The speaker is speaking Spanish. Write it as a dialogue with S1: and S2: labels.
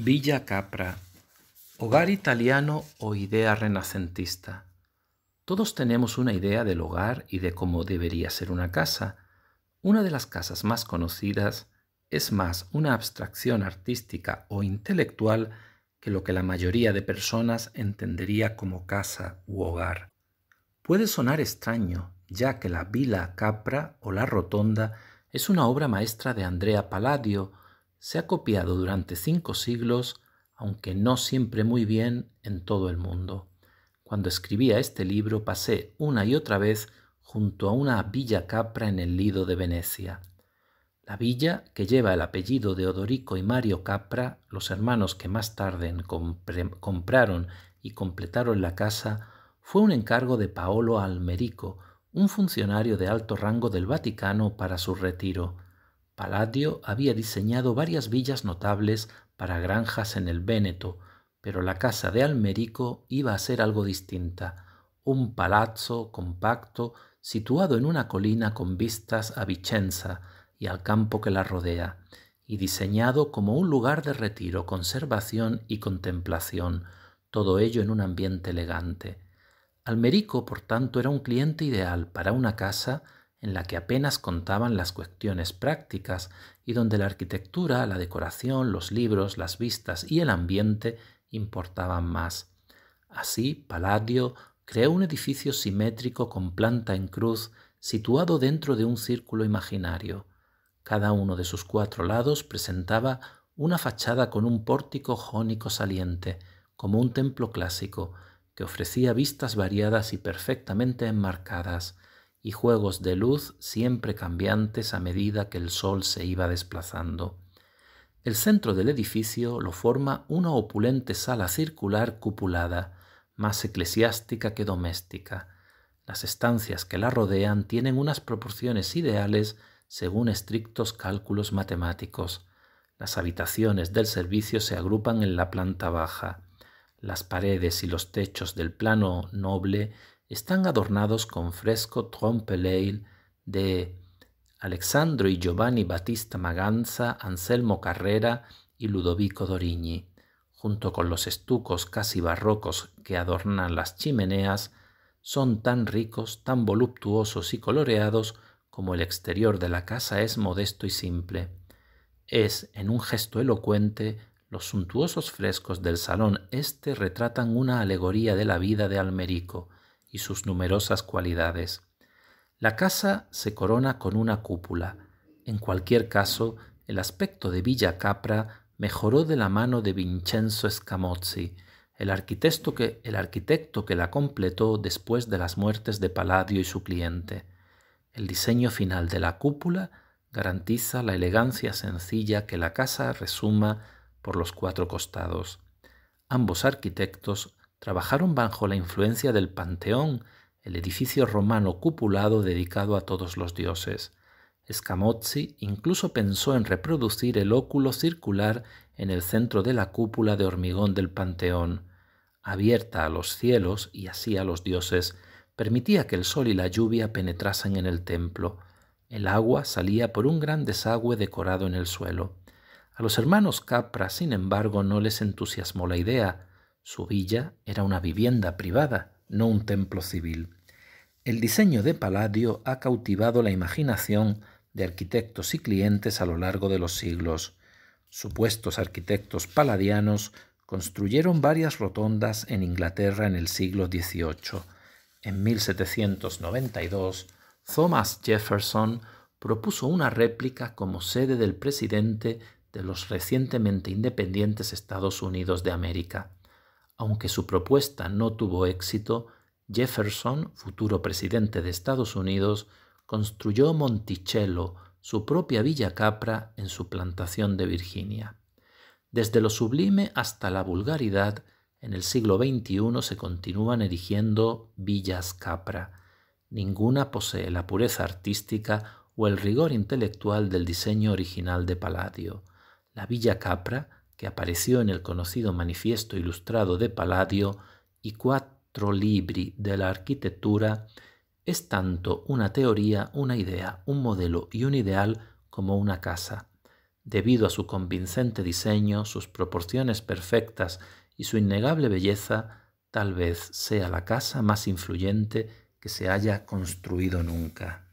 S1: Villa Capra, hogar italiano o idea renacentista. Todos tenemos una idea del hogar y de cómo debería ser una casa. Una de las casas más conocidas es más una abstracción artística o intelectual que lo que la mayoría de personas entendería como casa u hogar. Puede sonar extraño, ya que la Villa Capra o la Rotonda es una obra maestra de Andrea Palladio, se ha copiado durante cinco siglos, aunque no siempre muy bien, en todo el mundo. Cuando escribía este libro pasé una y otra vez junto a una villa capra en el Lido de Venecia. La villa, que lleva el apellido de Odorico y Mario Capra, los hermanos que más tarde compraron y completaron la casa, fue un encargo de Paolo Almerico, un funcionario de alto rango del Vaticano para su retiro. Palladio había diseñado varias villas notables para granjas en el Véneto, pero la casa de Almerico iba a ser algo distinta, un palazzo compacto situado en una colina con vistas a Vicenza y al campo que la rodea, y diseñado como un lugar de retiro, conservación y contemplación, todo ello en un ambiente elegante. Almerico, por tanto, era un cliente ideal para una casa en la que apenas contaban las cuestiones prácticas y donde la arquitectura, la decoración, los libros, las vistas y el ambiente importaban más. Así, Palladio creó un edificio simétrico con planta en cruz situado dentro de un círculo imaginario. Cada uno de sus cuatro lados presentaba una fachada con un pórtico jónico saliente, como un templo clásico, que ofrecía vistas variadas y perfectamente enmarcadas y juegos de luz siempre cambiantes a medida que el sol se iba desplazando. El centro del edificio lo forma una opulente sala circular cupulada, más eclesiástica que doméstica. Las estancias que la rodean tienen unas proporciones ideales según estrictos cálculos matemáticos. Las habitaciones del servicio se agrupan en la planta baja. Las paredes y los techos del plano noble están adornados con fresco trompe l'oeil de Alexandro y Giovanni Battista Maganza, Anselmo Carrera y Ludovico Dorigni, junto con los estucos casi barrocos que adornan las chimeneas, son tan ricos, tan voluptuosos y coloreados como el exterior de la casa es modesto y simple. Es, en un gesto elocuente, los suntuosos frescos del salón este retratan una alegoría de la vida de Almerico, y sus numerosas cualidades. La casa se corona con una cúpula. En cualquier caso, el aspecto de Villa Capra mejoró de la mano de Vincenzo Scamozzi, el arquitecto, que, el arquitecto que la completó después de las muertes de Palladio y su cliente. El diseño final de la cúpula garantiza la elegancia sencilla que la casa resuma por los cuatro costados. Ambos arquitectos trabajaron bajo la influencia del Panteón, el edificio romano cupulado dedicado a todos los dioses. Scamozzi incluso pensó en reproducir el óculo circular en el centro de la cúpula de hormigón del Panteón. Abierta a los cielos y así a los dioses, permitía que el sol y la lluvia penetrasen en el templo. El agua salía por un gran desagüe decorado en el suelo. A los hermanos Capra, sin embargo, no les entusiasmó la idea, su villa era una vivienda privada, no un templo civil. El diseño de Palladio ha cautivado la imaginación de arquitectos y clientes a lo largo de los siglos. Supuestos arquitectos paladianos construyeron varias rotondas en Inglaterra en el siglo XVIII. En 1792, Thomas Jefferson propuso una réplica como sede del presidente de los recientemente independientes Estados Unidos de América. Aunque su propuesta no tuvo éxito, Jefferson, futuro presidente de Estados Unidos, construyó Monticello, su propia Villa Capra, en su plantación de Virginia. Desde lo sublime hasta la vulgaridad, en el siglo XXI se continúan erigiendo villas Capra. Ninguna posee la pureza artística o el rigor intelectual del diseño original de Palladio. La Villa Capra, que apareció en el conocido manifiesto ilustrado de Palladio, y cuatro libri de la arquitectura, es tanto una teoría, una idea, un modelo y un ideal como una casa. Debido a su convincente diseño, sus proporciones perfectas y su innegable belleza, tal vez sea la casa más influyente que se haya construido nunca.